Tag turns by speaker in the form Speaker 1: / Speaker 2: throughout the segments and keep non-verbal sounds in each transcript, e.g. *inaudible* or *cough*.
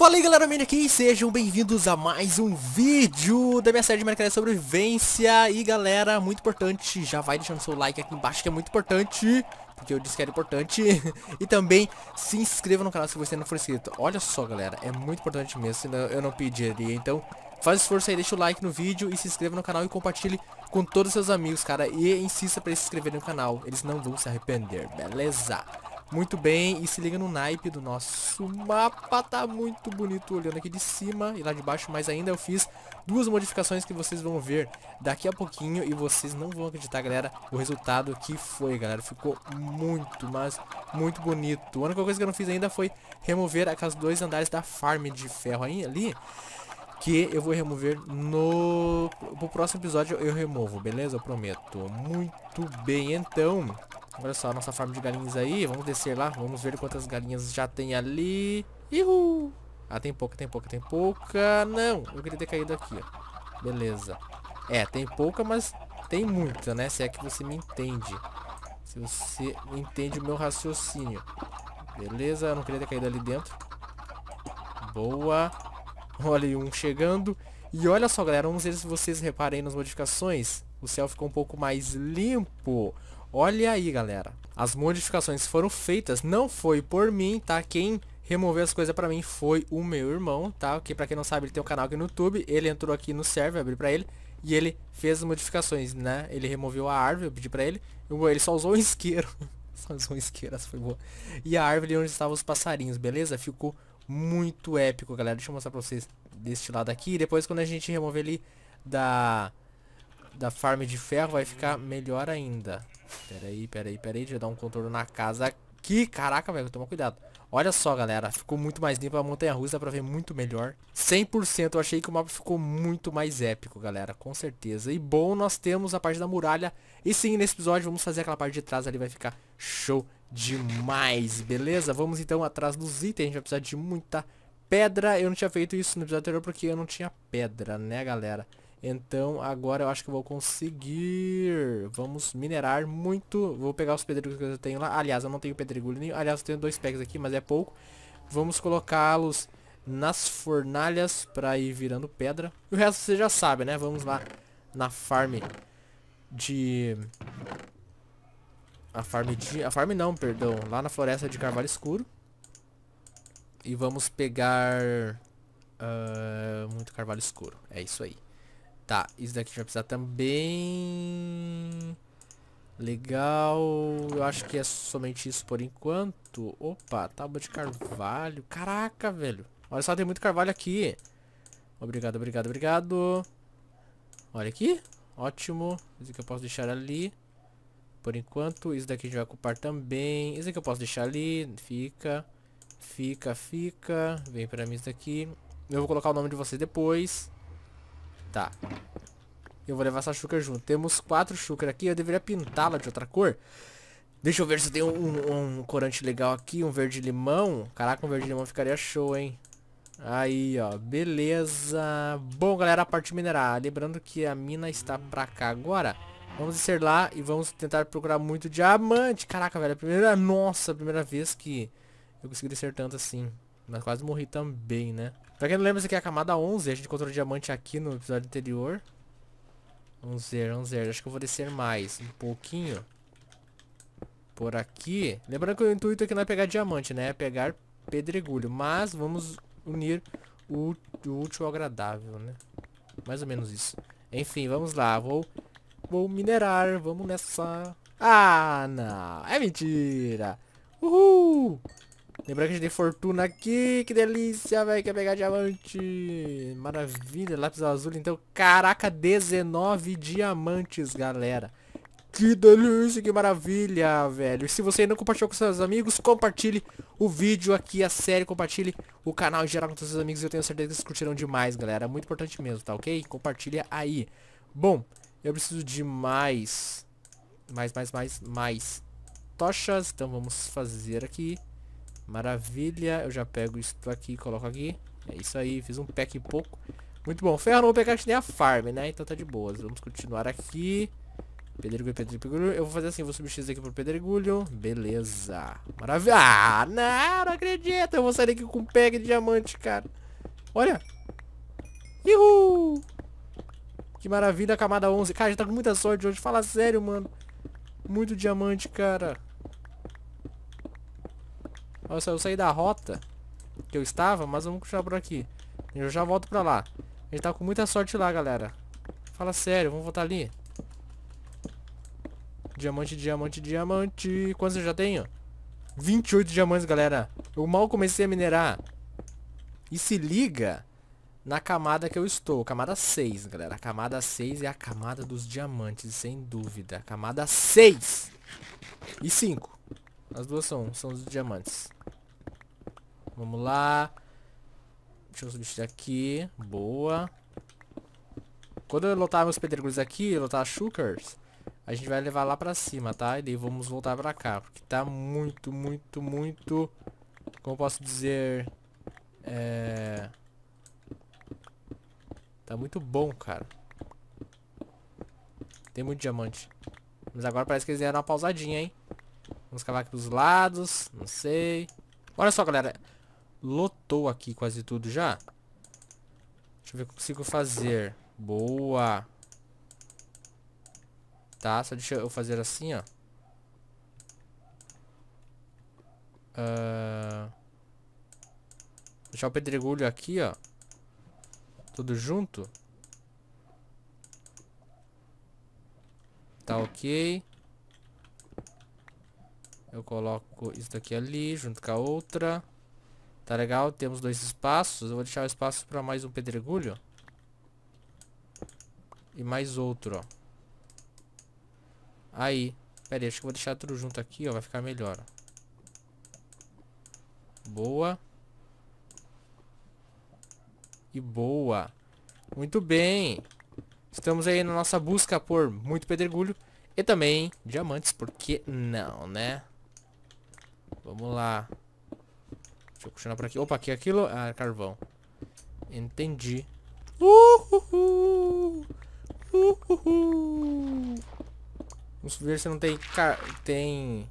Speaker 1: Fala aí galera, Mini aqui, sejam bem-vindos a mais um vídeo da minha série de Minecraft Sobrevivência E galera, muito importante, já vai deixando seu like aqui embaixo que é muito importante Porque eu disse que era importante *laughs* E também se inscreva no canal se você não for inscrito Olha só galera, é muito importante mesmo, senão eu não pediria Então faz esforço aí, deixa o like no vídeo e se inscreva no canal e compartilhe com todos os seus amigos cara E insista pra se inscreverem no canal, eles não vão se arrepender, beleza? muito bem. E se liga no naipe do nosso mapa. Tá muito bonito olhando aqui de cima e lá de baixo. Mas ainda eu fiz duas modificações que vocês vão ver daqui a pouquinho. E vocês não vão acreditar, galera, o resultado que foi, galera. Ficou muito, mas muito bonito. A única coisa que eu não fiz ainda foi remover aquelas dois andares da farm de ferro aí, ali que eu vou remover no pro próximo episódio eu removo, beleza? Eu prometo. Muito bem, então, Olha só a nossa farm de galinhas aí. Vamos descer lá. Vamos ver quantas galinhas já tem ali. Ihu! Ah, tem pouca, tem pouca, tem pouca. Não, eu queria ter caído aqui, ó. Beleza. É, tem pouca, mas tem muita, né? Se é que você me entende. Se você entende o meu raciocínio. Beleza, eu não queria ter caído ali dentro. Boa. Olha aí, um chegando. E olha só, galera, vamos ver se vocês reparem nas modificações. O céu ficou um pouco mais limpo. Olha aí, galera. As modificações foram feitas, não foi por mim, tá? Quem removeu as coisas pra mim foi o meu irmão, tá? Que pra quem não sabe, ele tem um canal aqui no YouTube, ele entrou aqui no server, abri pra ele, e ele fez as modificações, né? Ele removeu a árvore, eu pedi pra ele, ele só usou o *laughs* isqueiro. só usou o isqueiro, essa foi boa. E a árvore onde estavam os passarinhos, beleza? Ficou muito épico, galera. Deixa eu mostrar pra vocês deste lado aqui, e depois quando a gente remover ele da da farm de ferro vai ficar melhor ainda. Pera aí, pera aí, pera aí. Deixa eu dar um contorno na casa aqui. Caraca, velho, toma cuidado. Olha só, galera. Ficou muito mais limpa a montanha-russa. Dá pra ver muito melhor. 100%. Eu achei que o mapa ficou muito mais épico, galera. Com certeza. E bom, nós temos a parte da muralha. E sim, nesse episódio vamos fazer aquela parte de trás ali. Vai ficar show demais, beleza? Vamos então atrás dos itens. A gente vai precisar de muita pedra. Eu não tinha feito isso no episódio anterior porque eu não tinha pedra, né, galera? Então agora eu acho que eu vou conseguir. Vamos minerar muito. Vou pegar os pedregulhos que eu tenho lá. Aliás, eu não tenho pedregulho nenhum. Aliás, eu tenho dois packs aqui, mas é pouco. Vamos colocá-los nas fornalhas para ir virando pedra. E o resto você já sabe, né? Vamos lá na farm de... A farm de... A farm não, perdão. Lá na floresta de carvalho escuro. E vamos pegar... Uh, muito carvalho escuro. É isso aí. Tá, isso daqui a gente vai precisar também. Legal. Eu acho que é somente isso por enquanto. Opa, tábua de carvalho. Caraca, velho. Olha só, tem muito carvalho aqui. Obrigado, obrigado, obrigado. Olha aqui. Ótimo. Isso aqui eu posso deixar ali. Por enquanto, isso daqui a gente vai ocupar também. Isso aqui eu posso deixar ali. Fica. Fica, fica. Vem pra mim isso daqui. Eu vou colocar o nome de vocês depois. Tá. Eu vou levar essa chuca junto. Temos quatro chucas aqui. Eu deveria pintá-la de outra cor. Deixa eu ver se tem um, um, corante legal aqui. Um verde limão. Caraca, um verde limão ficaria show, hein? Aí, ó. Beleza. Bom, galera, a parte minerar. Lembrando que a mina está pra cá agora. Vamos descer lá e vamos tentar procurar muito diamante. Caraca, velho. É a primeira... Nossa, a primeira vez que eu consegui descer tanto assim. Mas quase morri também, né? Pra quem não lembra, isso aqui é a camada 11. A gente encontrou diamante aqui no episódio anterior. vamos ver. Acho que eu vou descer mais um pouquinho. Por aqui. Lembrando que o intuito aqui não é pegar diamante, né? É pegar pedregulho. Mas vamos unir o, o útil ao agradável, né? Mais ou menos isso. Enfim, vamos lá. Vou, vou minerar. Vamos nessa. Ah, não. É mentira. Uhul. Lembrando que a gente tem fortuna aqui. Que delícia, velho. Quer pegar diamante. Maravilha. Lápis azul, então. Caraca, 19 diamantes, galera. Que delícia, que maravilha, velho. E se você ainda não compartilhou com seus amigos, compartilhe o vídeo aqui, a série, compartilhe o canal em geral com seus amigos. Eu tenho certeza que vocês curtiram demais, galera. É muito importante mesmo, tá ok? Compartilha aí. Bom, eu preciso de mais. Mais, mais, mais, mais. Tochas. Então vamos fazer aqui. Maravilha, eu já pego isso aqui e coloco aqui. É isso aí, fiz um pack e pouco. Muito bom, ferro não vou pegar que nem a farm, né? Então tá de boas. Vamos continuar aqui. Pedregulho, pedregulho. Eu vou fazer assim, vou subir isso aqui pro pedregulho. Beleza. Maravilha. Ah, não, não acredito. Eu vou sair aqui com um pack de diamante, cara. Olha. Uhul. Que maravilha, camada 11. Cara, a gente tá com muita sorte hoje. Fala sério, mano. Muito diamante, cara. Nossa, eu saí da rota que eu estava, mas vamos continuar por aqui. Eu já volto pra lá. A gente tá com muita sorte lá, galera. Fala sério, vamos voltar ali. Diamante, diamante, diamante. Quantos eu já tenho? 28 diamantes, galera. Eu mal comecei a minerar. E se liga na camada que eu estou. Camada 6, galera. camada 6 é a camada dos diamantes, sem dúvida. Camada 6 e 5. As duas são, são os diamantes. Vamos lá. Deixa eu subir aqui. Boa. Quando eu lotar meus pedregulhos aqui, lotar shulkers, a gente vai levar lá pra cima, tá? E daí vamos voltar pra cá. Porque tá muito, muito, muito... Como posso dizer... É... Tá muito bom, cara. Tem muito diamante. Mas agora parece que eles deram uma pausadinha, hein? Vamos cavar aqui pros lados. Não sei. Olha só, galera. Lotou aqui quase tudo já. Deixa eu ver o que eu consigo fazer. Boa. Tá, só deixa eu fazer assim, ó. Uh... Deixar o pedregulho aqui, ó. Tudo junto. Tá ok. Eu coloco isso daqui ali, junto com a outra. Tá legal, temos dois espaços. Eu vou deixar o espaço para mais um pedregulho. E mais outro, ó. Aí. Pera aí, acho que vou deixar tudo junto aqui, ó. Vai ficar melhor. Boa. E boa. Muito bem. Estamos aí na nossa busca por muito pedregulho. E também diamantes, porque não, né? Vamos lá. Deixa eu continuar por aqui. Opa, aqui é aquilo. Ah, é carvão. Entendi. Uhul. Uhul. Vamos ver se não tem... Tem...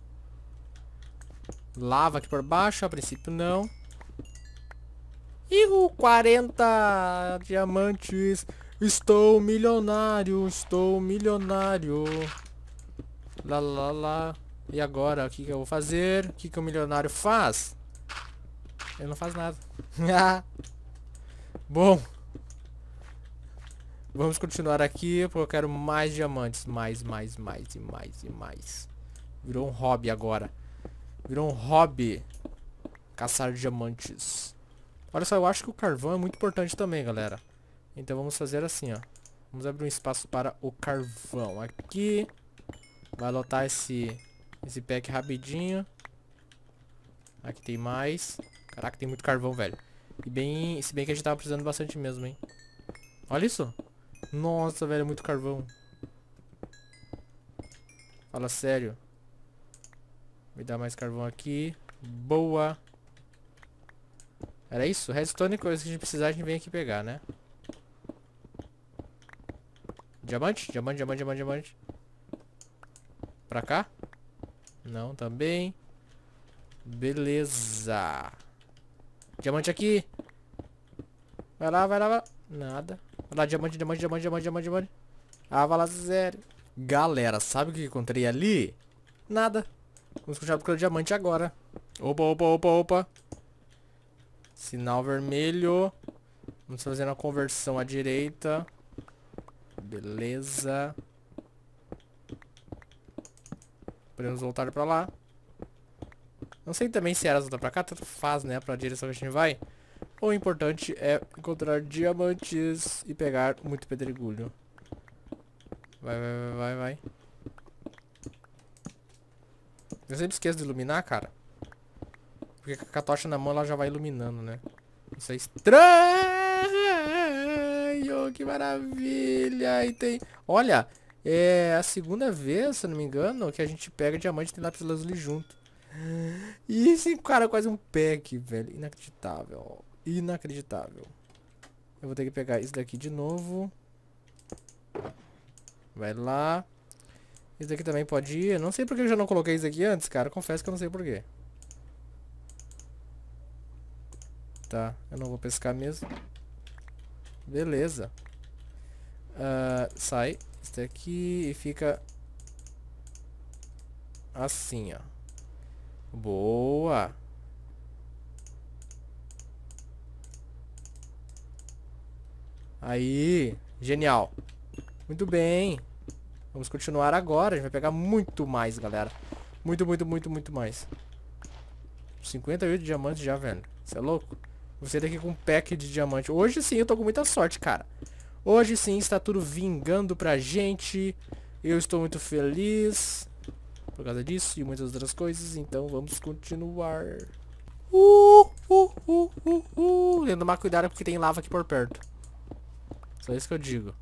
Speaker 1: Lava aqui por baixo. A princípio não. Ih, 40 diamantes. Estou milionário, estou milionário. Lá, lá, lá. E agora, o que, que eu vou fazer? O que, que o milionário faz? Ele não faz nada. *laughs* Bom. Vamos continuar aqui, porque eu quero mais diamantes. Mais, mais, mais e mais e mais. Virou um hobby agora. Virou um hobby. Caçar diamantes. Olha só, eu acho que o carvão é muito importante também, galera. Então vamos fazer assim, ó. Vamos abrir um espaço para o carvão. Aqui. Vai lotar esse esse pack rapidinho. Aqui tem mais. Caraca, tem muito carvão, velho. E bem... Se bem que a gente tava precisando bastante mesmo, hein. Olha isso. Nossa, velho, é muito carvão. Fala sério. Me dá mais carvão aqui. Boa. Era isso? Redstone e coisa que a gente precisar, a gente vem aqui pegar, né? Diamante, diamante, diamante, diamante, diamante. Pra cá? Não, também. Tá Beleza. Diamante aqui. Vai lá, vai lá, vai lá. Nada. Vai lá, diamante, diamante, diamante, diamante, diamante, diamante. Ah, vai lá, zero. Galera, sabe o que encontrei ali? Nada. Vamos continuar procurando diamante agora. Opa, opa, opa, opa. Sinal vermelho. Vamos fazer uma conversão à direita. Beleza. Podemos voltar pra lá. Não sei também se era voltar pra cá, tanto faz, né? Pra direção que a gente vai. O importante é encontrar diamantes e pegar muito pedregulho. Vai, vai, vai, vai, Eu sempre esqueço de iluminar, cara. Porque com a tocha na mão ela já vai iluminando, né? Isso é estranho! Que maravilha! E tem... Olha, é a segunda vez, se não me engano, que a gente pega diamante e lápis lazuli junto. E esse cara quase um pack, velho. Inacreditável. Inacreditável. Eu vou ter que pegar isso daqui de novo. Vai lá. Isso daqui também pode ir. não sei porque eu já não coloquei isso aqui antes, cara. Confesso que eu não sei porquê. Tá, eu não vou pescar mesmo. Beleza. Uh, sai. Isso daqui e fica assim, ó. Boa! Aí, genial. Muito bem. Vamos continuar agora. A gente vai pegar muito mais, galera. Muito, muito, muito, muito mais. 58 diamantes já, velho. Você é louco? Você daqui tá com um pack de diamante. Hoje sim, eu tô com muita sorte, cara. Hoje sim está tudo vingando pra gente. Eu estou muito feliz por causa disso e muitas outras coisas. Então vamos continuar. Uh, uh, uh, uh, uh. uh. Tendo tomar cuidado porque tem lava aqui por perto. Só isso que eu digo.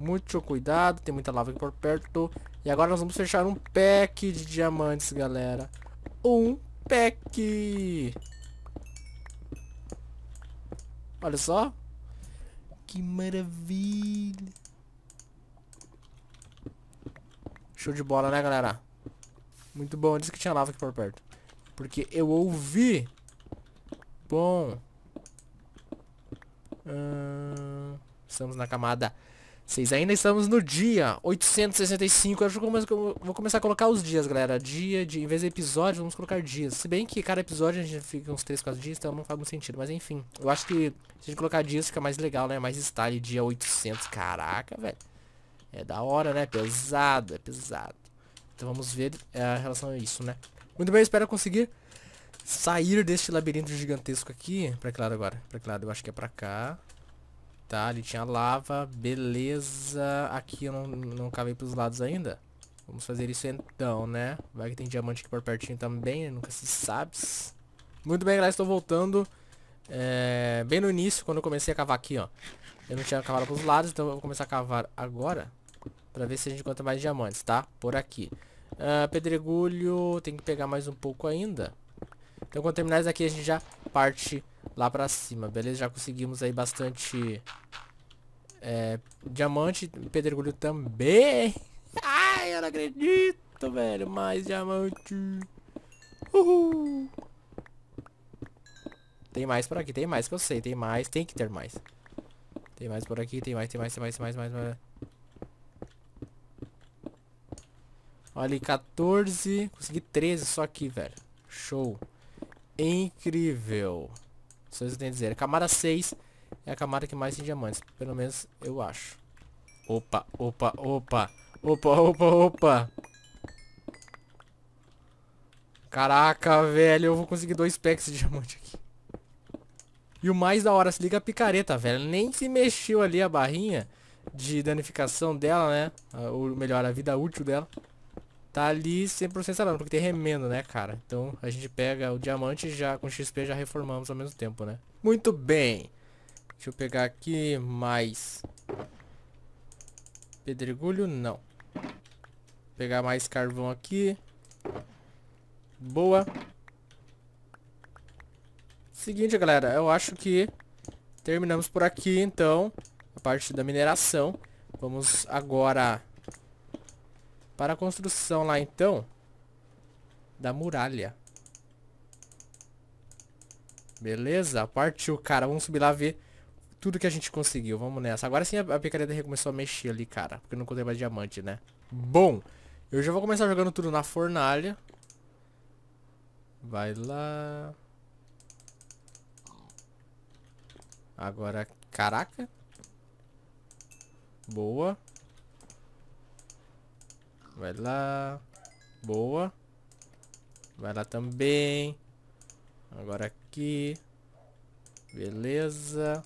Speaker 1: Muito cuidado, tem muita lava aqui por perto. E agora nós vamos fechar um pack de diamantes, galera. Um pack! Olha só, que maravilha. Show de bola, né, galera? Muito bom. Eu disse que tinha lava aqui por perto. Porque eu ouvi. Bom. Hum, estamos na camada vocês ainda estamos no dia 865. Acho que eu vou começar a colocar os dias, galera. Dia, dia, em vez de episódio, vamos colocar dias. Se bem que cada episódio a gente fica uns 3, 4 dias, então não faz muito sentido. Mas enfim, eu acho que se a gente colocar dias fica mais legal, né? Mais style, dia 800. Caraca, velho. É da hora, né? Pesado, é pesado. Então vamos ver a é, relação a isso, né? Muito bem, espero conseguir sair deste labirinto gigantesco aqui. Pra que lado agora? Pra que lado? Eu acho que é pra cá. Tá, ali tinha lava, beleza. Aqui eu não, não cavei pros lados ainda. Vamos fazer isso então, né? Vai que tem diamante aqui por pertinho também, nunca se sabe. Muito bem, galera, estou voltando. É, bem no início, quando eu comecei a cavar aqui, ó. Eu não tinha cavado pros lados, então eu vou começar a cavar agora. Pra ver se a gente encontra mais diamantes, tá? Por aqui. Uh, pedregulho, tem que pegar mais um pouco ainda. Então quando terminar isso aqui, a gente já parte lá pra cima, beleza? Já conseguimos aí bastante é, diamante, pedregulho também. Ai, eu não acredito, velho. Mais diamante. Uhul. Tem mais por aqui, tem mais que eu sei, tem mais, tem que ter mais. Tem mais por aqui, tem mais, tem mais, tem mais, tem mais, mais, mais. Olha ali, 14. Consegui 13 só aqui, velho. Show. Incrível. Só isso que eu tenho a dizer. A camada 6 é a camada que mais tem diamantes. Pelo menos eu acho. Opa, opa, opa. Opa, opa, opa. Caraca, velho. Eu vou conseguir dois packs de diamante aqui. E o mais da hora, se liga a picareta, velho. Nem se mexeu ali a barrinha de danificação dela, né? Ou melhor, a vida útil dela tá ali 100% processamento, porque tem remendo, né, cara? Então a gente pega o diamante já com XP já reformamos ao mesmo tempo, né? Muito bem. Deixa eu pegar aqui mais pedregulho, não. pegar mais carvão aqui. Boa. Seguinte, galera, eu acho que terminamos por aqui, então, a parte da mineração. Vamos agora para a construção lá então da muralha. Beleza? Partiu, cara. Vamos subir lá ver tudo que a gente conseguiu. Vamos nessa. Agora sim a picareta começou a mexer ali, cara. Porque não contei mais diamante, né? Bom, eu já vou começar jogando tudo na fornalha. Vai lá. Agora, caraca. Boa. Vai lá. Boa. Vai lá também. Agora aqui. Beleza.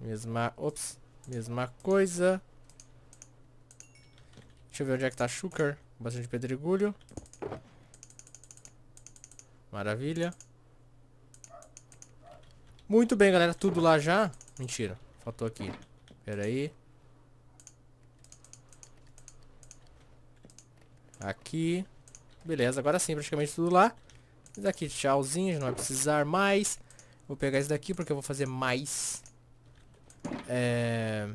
Speaker 1: Mesma... Ops. Mesma coisa. Deixa eu ver onde é que tá Shulker. Bastante pedregulho. Maravilha. Muito bem, galera. Tudo lá já? Mentira. Faltou aqui. Pera aí. Aqui. Beleza, agora sim, praticamente tudo lá. Isso aqui, tchauzinho, a gente não vai precisar mais. Vou pegar isso daqui porque eu vou fazer mais. É...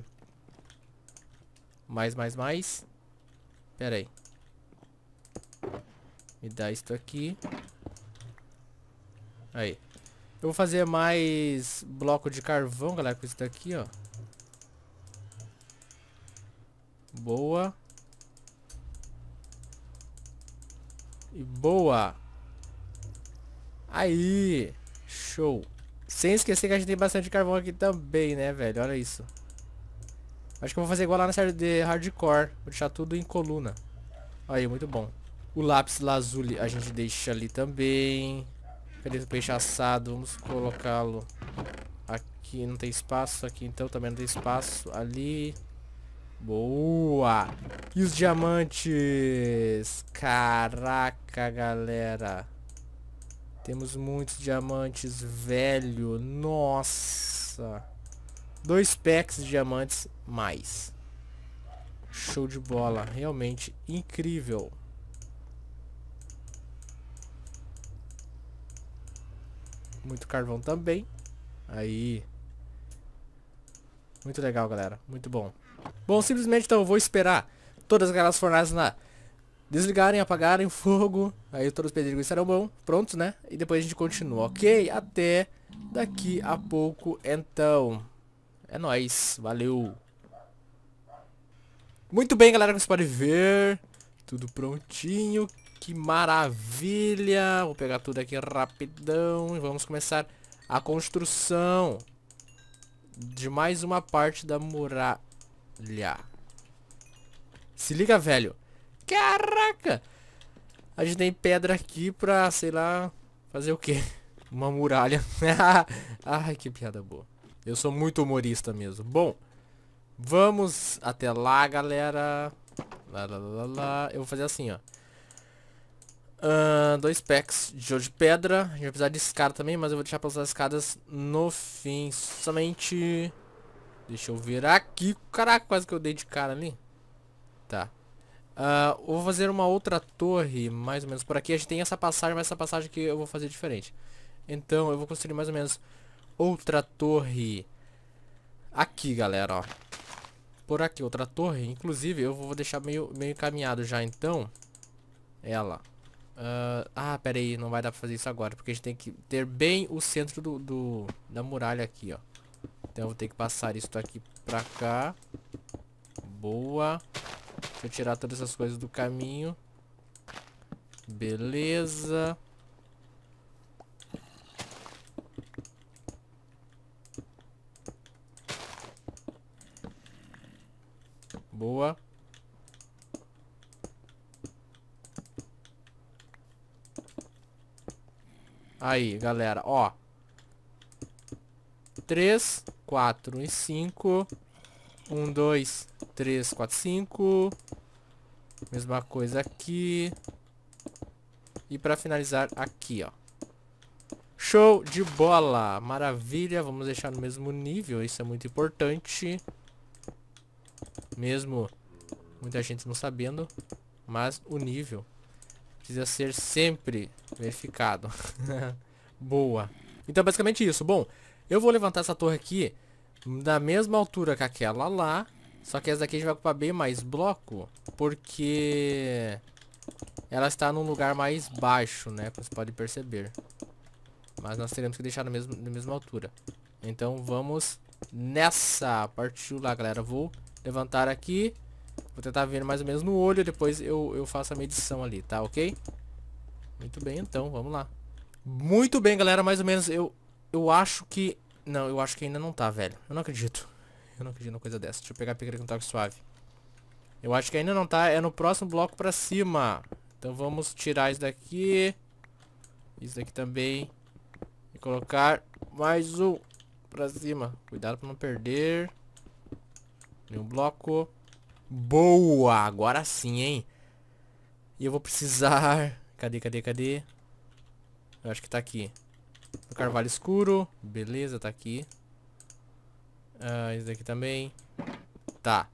Speaker 1: Mais, mais, mais. Pera aí. Me dá isso aqui. Aí. Eu vou fazer mais bloco de carvão, galera, com isso daqui, ó. Boa. E boa. Aí. Show. Sem esquecer que a gente tem bastante carvão aqui também, né, velho? Olha isso. Acho que eu vou fazer igual lá na série de Hardcore. Vou deixar tudo em coluna. Aí, muito bom. O lápis lazuli a gente deixa ali também. Cadê o peixe assado? Vamos colocá-lo aqui. Não tem espaço aqui, então também não tem espaço. Ali. Boa! E os diamantes? Caraca, galera. Temos muitos diamantes, velho. Nossa. Dois packs de diamantes mais. Show de bola. Realmente incrível. Muito carvão também. Aí. Muito legal, galera. Muito bom. Bom, simplesmente então eu vou esperar todas aquelas fornalhas desligarem, apagarem o fogo. Aí todos os pedregulhos estarão bom, prontos, né? E depois a gente continua, ok? Até daqui a pouco, então. É nóis, valeu. Muito bem, galera, como vocês podem ver. Tudo prontinho. Que maravilha. Vou pegar tudo aqui rapidão. E vamos começar a construção de mais uma parte da muralha. Olha. Se liga, velho. Caraca! A gente tem pedra aqui pra, sei lá, fazer o quê? *laughs* Uma muralha. *laughs* Ai, que piada boa. Eu sou muito humorista mesmo. Bom, vamos até lá, galera. Lá, lá, lá, lá. Eu vou fazer assim, ó. Uh, dois packs de ouro de pedra. A gente vai precisar de escada também, mas eu vou deixar para usar as escadas no fim. Somente... Deixa eu ver aqui. Caraca, quase que eu dei de cara ali. Tá. Uh, vou fazer uma outra torre, mais ou menos. Por aqui a gente tem essa passagem, mas essa passagem aqui eu vou fazer diferente. Então, eu vou construir mais ou menos outra torre aqui, galera, ó. Por aqui, outra torre. Inclusive, eu vou deixar meio, meio encaminhado já, então. Ela. Uh, ah, ah pera aí, não vai dar pra fazer isso agora, porque a gente tem que ter bem o centro do, do da muralha aqui, ó. Então eu vou ter que passar isso daqui pra cá. Boa. Deixa eu tirar todas essas coisas do caminho. Beleza. Boa. Aí, galera, ó. 3, 4 e 5. 1, 2, 3, 4, 5. Mesma coisa aqui. E pra finalizar aqui, ó. Show de bola! Maravilha! Vamos deixar no mesmo nível, isso é muito importante. Mesmo muita gente não sabendo, mas o nível precisa ser sempre verificado. *laughs* Boa! Então basicamente isso. Bom, eu vou levantar essa torre aqui da mesma altura que aquela lá. Só que essa daqui a gente vai ocupar bem mais bloco, porque ela está num lugar mais baixo, né? Como vocês podem perceber. Mas nós teremos que deixar na mesma, na mesma altura. Então vamos nessa. Partiu lá, galera. Vou levantar aqui. Vou tentar ver mais ou menos no olho. Depois eu, eu faço a medição ali, tá? Ok? Muito bem, então. Vamos lá. Muito bem, galera. Mais ou menos eu eu acho que... Não, eu acho que ainda não tá, velho. Eu não acredito. Eu não acredito numa coisa dessa. Deixa eu pegar a picareta com um toque suave. Eu acho que ainda não tá. É no próximo bloco pra cima. Então vamos tirar isso daqui. Isso daqui também. E colocar mais um pra cima. Cuidado pra não perder. Nenhum bloco. Boa! Agora sim, hein? E eu vou precisar... *laughs* Cadê, cadê, cadê? Eu acho que tá aqui carvalho escuro. Beleza, tá aqui. Ah, esse daqui também. Tá.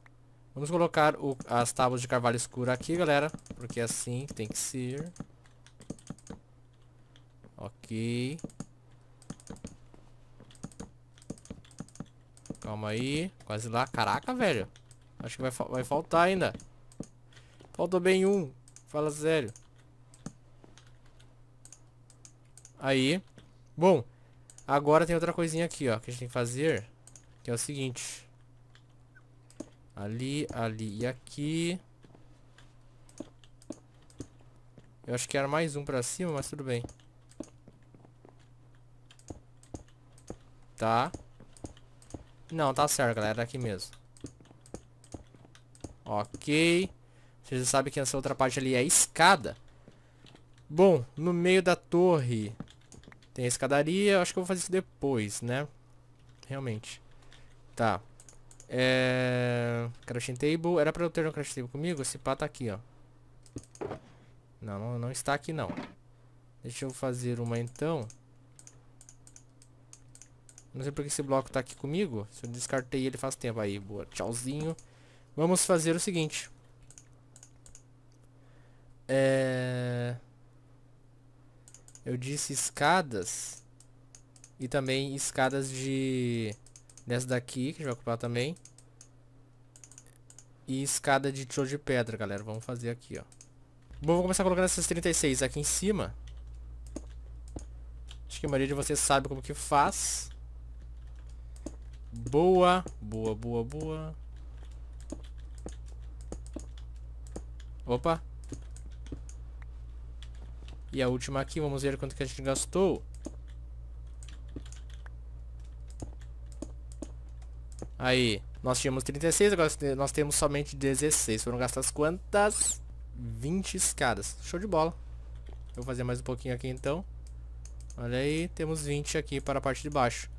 Speaker 1: Vamos colocar o, as tábuas de carvalho escuro aqui, galera. Porque é assim que tem que ser. Ok. Calma aí. Quase lá. Caraca, velho. Acho que vai, vai faltar ainda. Faltou bem um. Fala sério. Aí. Bom, agora tem outra coisinha aqui, ó, que a gente tem que fazer. Que é o seguinte. Ali, ali e aqui. Eu acho que era mais um pra cima, mas tudo bem. Tá. Não, tá certo, galera. É aqui mesmo. Ok. Vocês já sabem que essa outra parte ali é escada. Bom, no meio da torre tem a escadaria, acho que eu vou fazer isso depois, né? Realmente. Tá. É... Crafting table. Era pra eu ter um crash table comigo? Esse pá tá aqui, ó. Não, não, não está aqui, não. Deixa eu fazer uma, então. Não sei porque esse bloco tá aqui comigo. Se eu descartei ele faz tempo. Aí, boa. Tchauzinho. Vamos fazer o seguinte. É... Eu disse escadas. E também escadas de... nessa daqui, que a gente vai ocupar também. E escada de tijolo de pedra, galera. Vamos fazer aqui, ó. Bom, vou começar colocando essas 36 aqui em cima. Acho que a maioria de vocês sabe como que faz. Boa, boa, boa, boa. Opa, e a última aqui, vamos ver quanto que a gente gastou. Aí, nós tínhamos 36, agora nós temos somente 16. Foram gastas quantas? 20 escadas. Show de bola. Vou fazer mais um pouquinho aqui então. Olha aí, temos 20 aqui para a parte de baixo.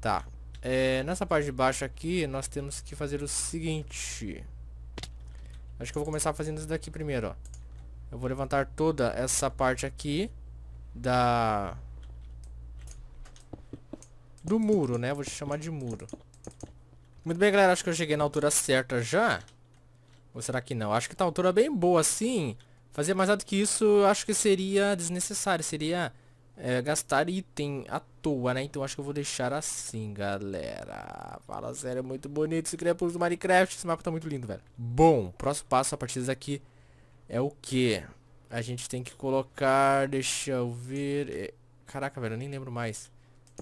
Speaker 1: Tá. É, nessa parte de baixo aqui, nós temos que fazer o seguinte. Acho que eu vou começar fazendo isso daqui primeiro, ó. Eu vou levantar toda essa parte aqui da do muro, né? Vou chamar de muro. Muito bem, galera. Acho que eu cheguei na altura certa já. Ou será que não? Acho que tá uma altura bem boa, sim. Fazer mais nada que isso, acho que seria desnecessário. Seria é, gastar item à toa, né? Então acho que eu vou deixar assim, galera. Fala sério, é muito bonito esse crepúsculo do Minecraft. Esse mapa tá muito lindo, velho. Bom, próximo passo a partir daqui é o que? A gente tem que colocar, deixa eu ver... É, caraca, velho, eu nem lembro mais.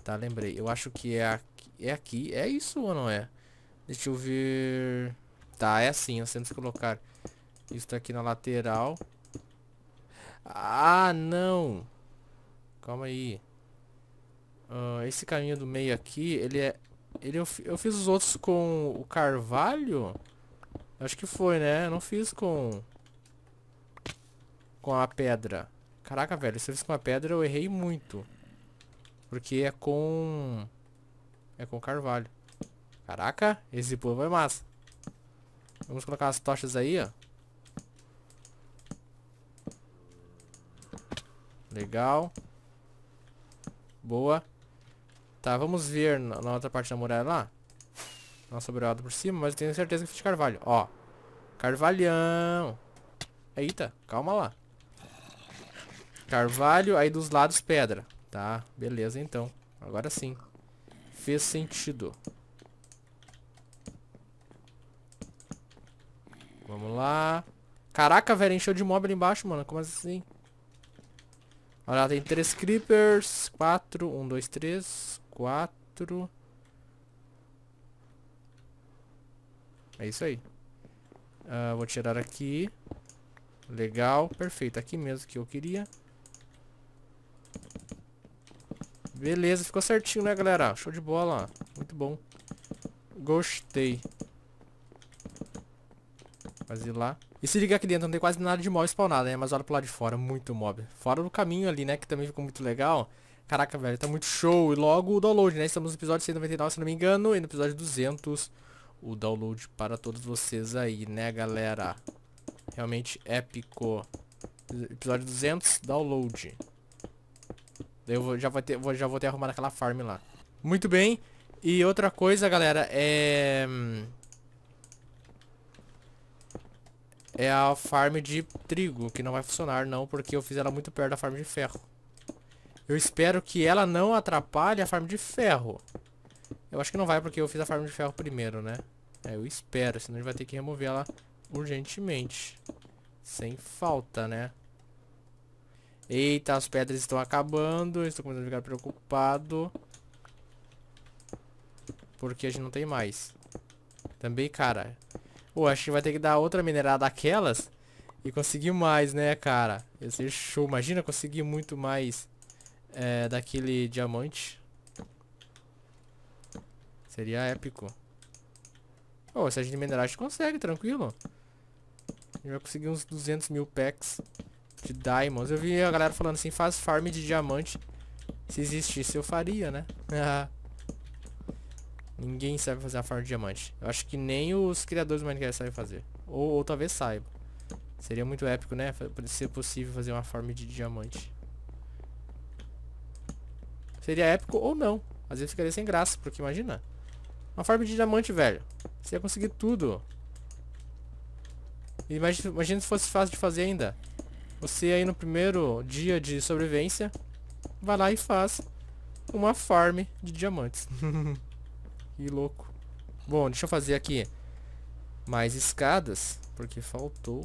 Speaker 1: Tá, lembrei. Eu acho que é aqui. É, aqui. é isso ou não é? Deixa eu ver... Tá, é assim, nós é assim temos que colocar isso aqui na lateral. Ah, não! Calma aí. Uh, esse caminho do meio aqui, ele é... Ele, eu, eu fiz os outros com o carvalho? Acho que foi, né? Eu não fiz com com a pedra. Caraca, velho, se eu fiz com a pedra eu errei muito. Porque é com... É com carvalho. Caraca, esse povo é massa. Vamos colocar as tochas aí, ó. Legal. Boa. Tá, vamos ver na, na outra parte da muralha lá. Nossa, sobrado por cima, mas eu tenho certeza que foi de carvalho. Ó. Carvalhão. Eita, calma lá. Carvalho, aí dos lados pedra. Tá, beleza então. Agora sim. Fez sentido. Vamos lá. Caraca, velho, encheu de mob ali embaixo, mano. Como assim? Olha lá, tem três creepers. Quatro. Um, dois, três. Quatro. É isso aí. Uh, vou tirar aqui. Legal, perfeito. Aqui mesmo que eu queria. Beleza, ficou certinho, né, galera? Show de bola. Muito bom. Gostei. Fazer lá. E se liga aqui dentro, não tem quase nada de mob spawnado, né? Mas olha pro lado de fora, muito mob. Fora do caminho ali, né? Que também ficou muito legal. Caraca, velho, tá muito show. E logo o download, né? Estamos no episódio 199, se não me engano. E no episódio 200, o download para todos vocês aí, né, galera? Realmente épico. Episódio 200, download. Daí eu vou, já, vou ter, vou, já vou ter arrumado aquela farm lá. Muito bem. E outra coisa, galera, é... Hum, é a farm de trigo, que não vai funcionar não, porque eu fiz ela muito perto da farm de ferro. Eu espero que ela não atrapalhe a farm de ferro. Eu acho que não vai, porque eu fiz a farm de ferro primeiro, né? É, eu espero, senão a gente vai ter que remover ela urgentemente. Sem falta, né? Eita, as pedras estão acabando. Estou começando a ficar preocupado. Porque a gente não tem mais. Também, cara. Pô, acho que vai ter que dar outra minerada daquelas. E conseguir mais, né, cara? Ia ser show. Imagina conseguir muito mais é, daquele diamante. Seria épico. Pô, se a gente minerar, a gente consegue, tranquilo. A gente vai conseguir uns 200 mil packs. De diamonds. Eu vi a galera falando assim, faz farm de diamante. Se existisse, eu faria, né? *laughs* Ninguém sabe fazer a farm de diamante. Eu acho que nem os criadores do Minecraft sabem fazer. Ou, ou talvez saibam. Seria muito épico, né? Pra ser possível fazer uma farm de diamante. Seria épico ou não. Às vezes ficaria sem graça, porque imagina. Uma farm de diamante, velho. Você ia conseguir tudo. Imagina, imagina se fosse fácil de fazer ainda. Você aí no primeiro dia de sobrevivência, vai lá e faz uma farm de diamantes. *laughs* que louco. Bom, deixa eu fazer aqui mais escadas, porque faltou.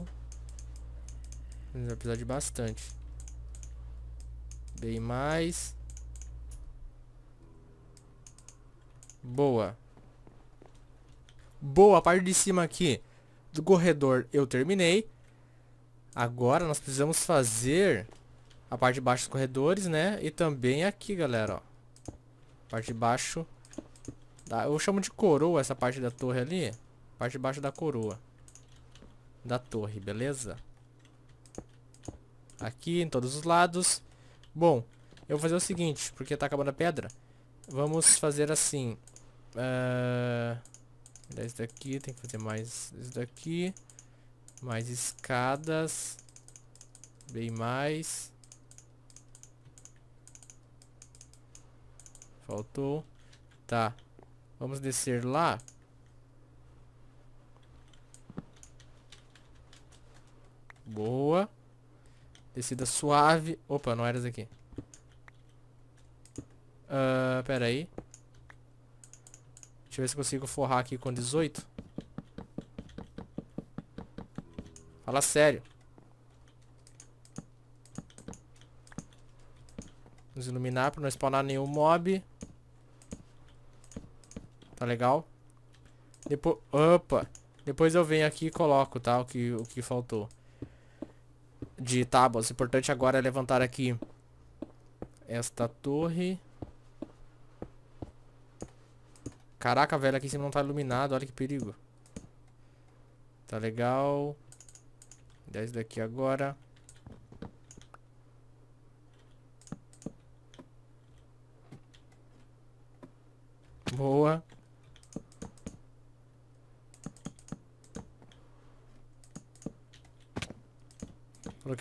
Speaker 1: A gente vai precisar de bastante. Bem mais. Boa. Boa, a parte de cima aqui do corredor eu terminei. Agora nós precisamos fazer a parte de baixo dos corredores, né? E também aqui, galera, ó. Parte de baixo. Da... Eu chamo de coroa essa parte da torre ali. Parte de baixo da coroa. Da torre, beleza? Aqui, em todos os lados. Bom, eu vou fazer o seguinte, porque tá acabando a pedra. Vamos fazer assim. Uh... Eh, Esse daqui, tem que fazer mais. Esse daqui. Mais escadas. Bem mais. Faltou. Tá. Vamos descer lá. Boa. Descida suave. Opa, não era isso aqui. Uh, ah, pera aí. Deixa eu ver se consigo forrar aqui com 18. Fala sério. Vamos iluminar pra não spawnar nenhum mob. Tá legal? Depois... Opa! Depois eu venho aqui e coloco, tá? O que, o que faltou. De tábuas. O importante agora é levantar aqui esta torre. Caraca, velho, aqui em cima não tá iluminado. Olha que perigo. Tá legal. 10 daqui agora. Boa.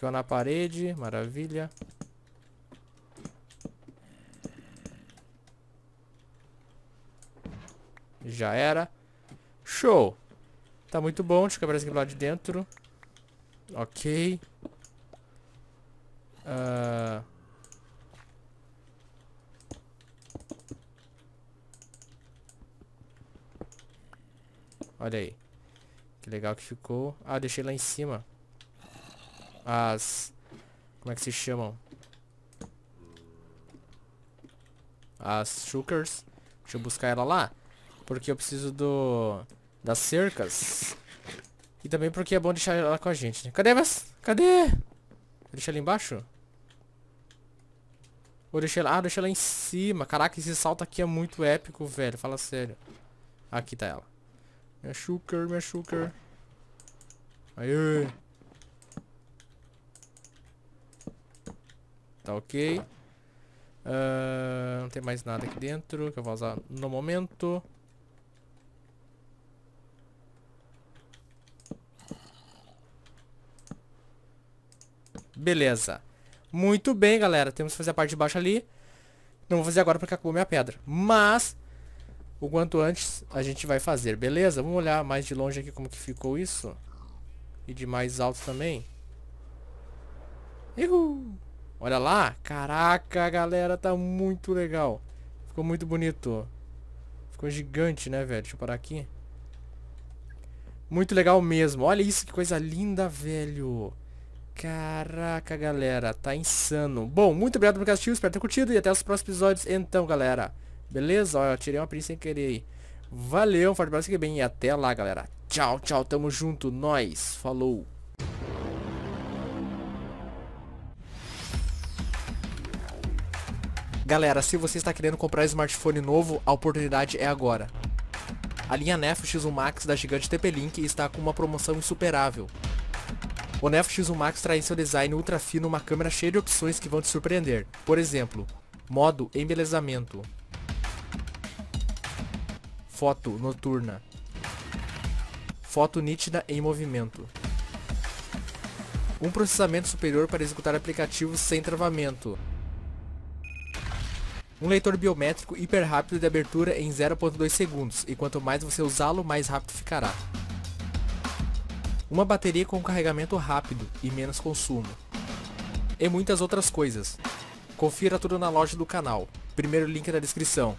Speaker 1: uma na parede, maravilha. Já era. Show. Tá muito bom, deixa eu quebrar esse aqui lá de dentro. Ok. Uh... Olha aí. Que legal que ficou. Ah, deixei lá em cima. As... Como é que se chamam? As shulkers. Deixa eu buscar ela lá. Porque eu preciso do... Das cercas. E também porque é bom deixar ela com a gente, né? Cadê, mas? Cadê? Deixa ela embaixo? Ou deixa ela... Ah, deixa ela em cima. Caraca, esse salto aqui é muito épico, velho. Fala sério. Aqui tá ela. Minha shulker, minha shulker. Aê. Tá ok. Uh, não tem mais nada aqui dentro que eu vou usar no momento. Beleza. Muito bem, galera. Temos que fazer a parte de baixo ali. Não vou fazer agora porque acabou minha pedra. Mas, o quanto antes a gente vai fazer, beleza? Vamos olhar mais de longe aqui como que ficou isso. E de mais alto também. Uhul. Olha lá. Caraca, galera. Tá muito legal. Ficou muito bonito. Ficou gigante, né, velho? Deixa eu parar aqui. Muito legal mesmo. Olha isso, que coisa linda, velho. Caraca, galera, tá insano. Bom, muito obrigado por assistir, espero ter curtido e até os próximos episódios. Então, galera, beleza? Ó, eu tirei uma print sem querer aí. Valeu, um forte abraço, que bem e até lá, galera. Tchau, tchau, tamo junto, nós, falou. Galera, se você está querendo comprar um smartphone novo, a oportunidade é agora. A linha Nefo X1 Max da gigante TP-Link está com uma promoção insuperável. O Nefo X1 Max traz em seu design ultra fino uma câmera cheia de opções que vão te surpreender. Por exemplo, modo embelezamento, foto noturna, foto nítida em movimento, um processamento superior para executar aplicativos sem travamento, um leitor biométrico hiper rápido de abertura em 0.2 segundos, e quanto mais você usá-lo, mais rápido ficará uma bateria com carregamento rápido e menos consumo. E muitas outras coisas. Confira tudo na loja do canal, primeiro link na descrição.